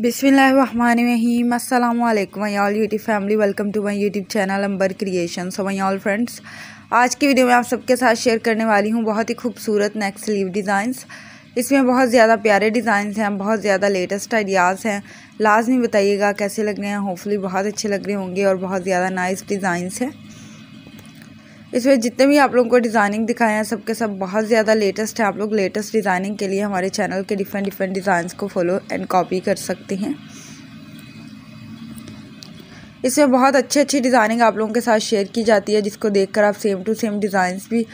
बिसमीम अल्लाम I all YouTube family welcome to my YouTube channel Ambar creation so my all friends आज की video में आप सबके साथ शेयर करने वाली हूँ बहुत ही खूबसूरत नेक स्लीव डिज़ाइंस इसमें बहुत ज़्यादा प्यारे डिज़ाइंस हैं बहुत ज़्यादा लेटेस्ट आइडियाज़ हैं लाजमी बताइएगा कैसे लग रहे हैं होपफुली बहुत अच्छे लग रहे होंगे और बहुत ज़्यादा नाइस डिज़ाइंस हैं इसमें जितने भी आप लोगों को डिज़ाइनिंग दिखाए हैं सबके सब बहुत ज़्यादा लेटेस्ट है आप लोग लेटेस्ट डिज़ाइनिंग के लिए हमारे चैनल के डिफरेंट डिफरेंट डिज़ाइंस को फॉलो एंड कॉपी कर सकते हैं इसमें बहुत अच्छी अच्छी डिज़ाइनिंग आप लोगों के साथ शेयर की जाती है जिसको देख आप सेम टू सेम डिज़ाइंस भी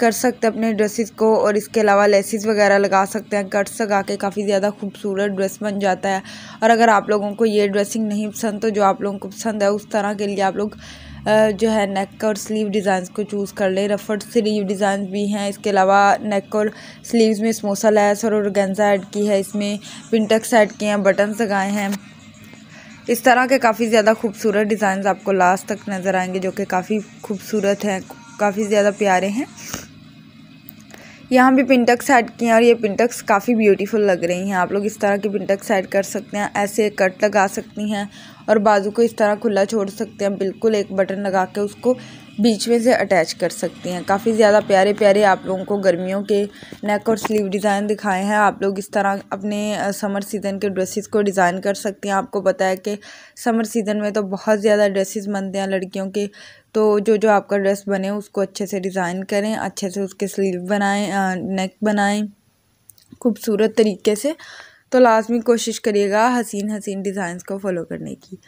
कर सकते हैं अपने ड्रेसेस को और इसके अलावा लेसिस वगैरह लगा सकते हैं कट्स लगा के काफ़ी ज़्यादा खूबसूरत ड्रेस बन जाता है और अगर आप लोगों को ये ड्रेसिंग नहीं पसंद तो जो आप लोगों को पसंद है उस तरह के लिए आप लोग जो है नेक और स्लीव डिज़ाइंस को चूज़ कर ले रफर्ड स्लीव डिज़ाइन भी हैं इसके अलावा नेक और स्लीव्स में समोसा लैस और गेंजा ऐड की है इसमें पिंटक्स ऐड किए हैं बटन लगाए हैं इस तरह के काफ़ी ज़्यादा खूबसूरत डिज़ाइन आपको लास्ट तक नज़र आएंगे जो कि काफ़ी खूबसूरत हैं काफ़ी ज़्यादा प्यारे हैं यहाँ भी पिंटक्स ऐड किए हैं और ये पिंटक्स काफ़ी ब्यूटीफुल लग रही हैं आप लोग इस तरह के पिंटक्स ऐड कर सकते हैं ऐसे कट लगा सकती हैं और बाजू को इस तरह खुला छोड़ सकते हैं बिल्कुल एक बटन लगा के उसको बीच में से अटैच कर सकती हैं काफ़ी ज़्यादा प्यारे प्यारे आप लोगों को गर्मियों के नेक और स्लीव डिज़ाइन दिखाए हैं आप लोग इस तरह अपने समर सीज़न के ड्रेसेस को डिज़ाइन कर सकती हैं आपको पता है कि समर सीज़न में तो बहुत ज़्यादा ड्रेसेस बनते हैं लड़कियों के तो जो जो आपका ड्रेस बने उसको अच्छे से डिज़ाइन करें अच्छे से उसके स्लीव बनाएँ नेक बनाएँ खूबसूरत तरीके से तो लाजमी कोशिश करिएगा हसीन हसीन डिज़ाइंस को फॉलो करने की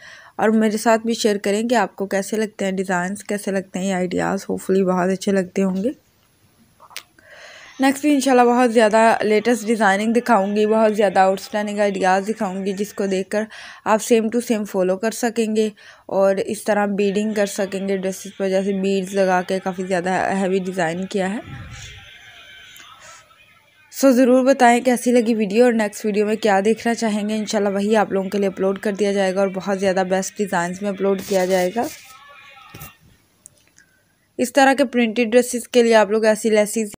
और मेरे साथ भी शेयर करें कि आपको कैसे लगते हैं डिज़ाइंस कैसे लगते हैं ये आइडियाज़ होपफुली बहुत अच्छे लगते होंगे नेक्स्ट भी इंशाल्लाह बहुत ज़्यादा लेटेस्ट डिज़ाइनिंग दिखाऊंगी बहुत ज़्यादा आउटस्टैंडिंग आइडियाज़ दिखाऊंगी जिसको देखकर आप सेम टू सेम फॉलो कर सकेंगे और इस तरह बीडिंग कर सकेंगे ड्रेसेस पर जैसे बीड्स लगा के काफ़ी ज़्यादा हैवी डिज़ाइन किया है सो so, ज़रूर बताएं कैसी लगी वीडियो और नेक्स्ट वीडियो में क्या देखना चाहेंगे इंशाल्लाह वही आप लोगों के लिए अपलोड कर दिया जाएगा और बहुत ज़्यादा बेस्ट डिज़ाइंस में अपलोड किया जाएगा इस तरह के प्रिंटेड ड्रेसेस के लिए आप लोग ऐसी लेसिस